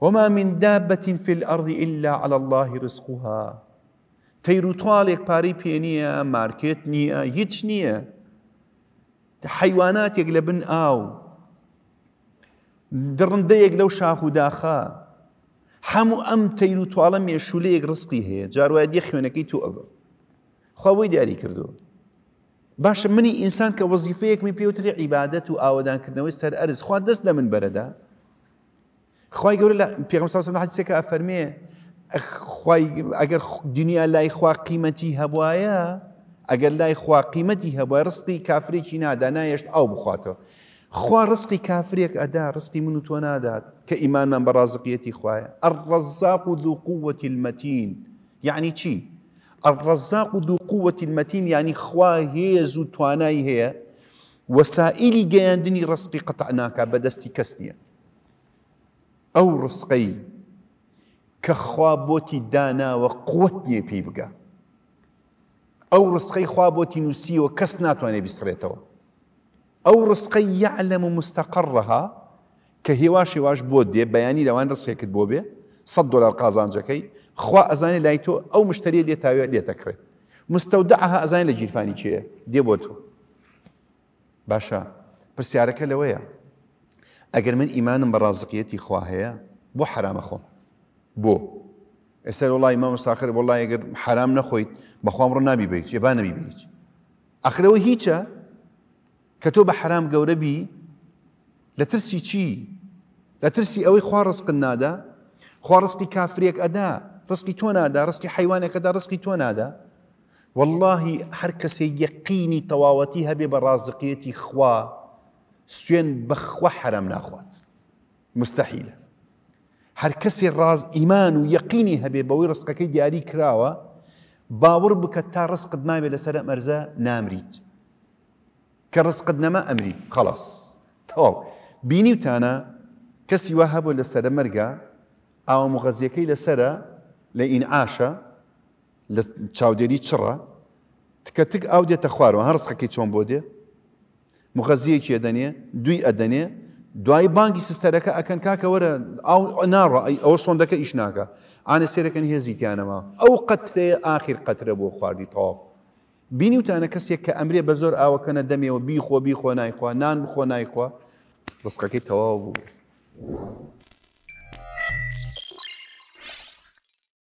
وما من دابة في الأرض إلا على الله رزقها تيرو طالق باري نییە ماركت نيا يتش نيا حيوانات يقلبن آو ئاو يقلو شاخو داخا حمو أم تيرو ئەم تەیروتواڵە مێشولەیەک رزقي هەیە جاروایە دی خوێنەکەی تو ئەبە خواوەی دیاری کردو باشا مني إنسان كوظيفيك من بيوتري عبادة وآودان و سر أرز ئەرز دست دەست لە من بەرەدا خی گەورە لە پێغم حدیسەکە خوای اگر دنیا لای خوا قیمەتی هەبواە ئەگەر لای خوا قیمەتی هەبە ڕستی کافرێکی نادا نایەشت ئەو بخواتەوە. خوا ڕستی کافرێک ادا رزقی من تو تۆ نادات کە ئیمانمان بە ڕازقیەتی خوایە ئەڕزاق و دوو قووەتی المەتین یعنی چی؟ الرزاق ذو دوو المتین یعنی خوا هێز توانای هی هەیە وەسائلی گەیاندنی ڕستی قەتەعناکە بەدەستی ئەو ڕسقەی کە خوا بۆتی داناوە قوت نییە پێی بگە ئەو ڕسقەی خوا بۆتی نووسیەوە کەس ناتوانێت بیسترێتەوە ئەو ڕسقەی یعلم و مستەقڕەها کە هێواشی واش بۆ دێ بەیانی لەوان ڕسێکت بۆ بێ 100 دلار قازانجەکەی خوا ئەزانێت لای تۆ ئەو مشتری لێ تاوێت لێتەکرێت مستەودەها ئەزانین لە جیرفانی چێە دێ بۆ تۆ باشە پرسیارەکە لەوەیە ئەگەر من ئیمانم بە ڕازقیەتی خوا هەیە بۆ حرامەخۆم بۆ ئێستا وڵی مامەستاخر وڵی ئەگەر حرام نەخۆیت بەخوام ڕۆ نبی بیت ێبا نەبی بیت ئەخرەوە هیچە کە تۆ بە حرام گەورە بی لە ترسی چی لە ترسی ئەوەی خوا ڕستقن نادا خوا ڕستی کافرێک ئەدا ڕستی تۆ نادا ڕستی حیوانێکەدا ڕستی تۆ نادا واللهی هەر کەسێک یەقینی تەواوەتی هەبێ بە ڕازقیەتی خوا سوێن بەخوا حرام ناخوات مستحیلە هەر کەسی ڕاز ئیمان و یەقینی هەبێ بەوەی ڕستەکەی دیاری کراوە باور بکە تا ڕستقت نابێت لەسەر مەرزە نامریت کە ڕستقت نەما ئەمری خەڵس تەواو بینی وتانە کەسی وا هەبوو لە سەرە مەرگە ئاوە مغەزیەکەی لەسرە لە ئینعاشە لە چاودێری چڕە تکە تک ئاو دێتە خوارەوە هەر ڕستەکەی چۆن بۆ دێت مخەزیەکی ئەدەنێ دوی ئەدەنێ دوای بانگی سستەرەکە ئەکەن کاکەوەرە ناڕە ئەوە سۆندەکە ئیش ناکە ئانە سێرەکەن هێزییتیانەوە ئەو قەترێ آخر قەترە بۆ خواردی تاواب بینی وتانە کەسێک کە ئەمرێ بە زۆر ئاوەکەنە دەمێەوە بیخۆ بیخۆ نایخوا نان بخۆ نایخوا ڕستقەکەی تەواو بوو.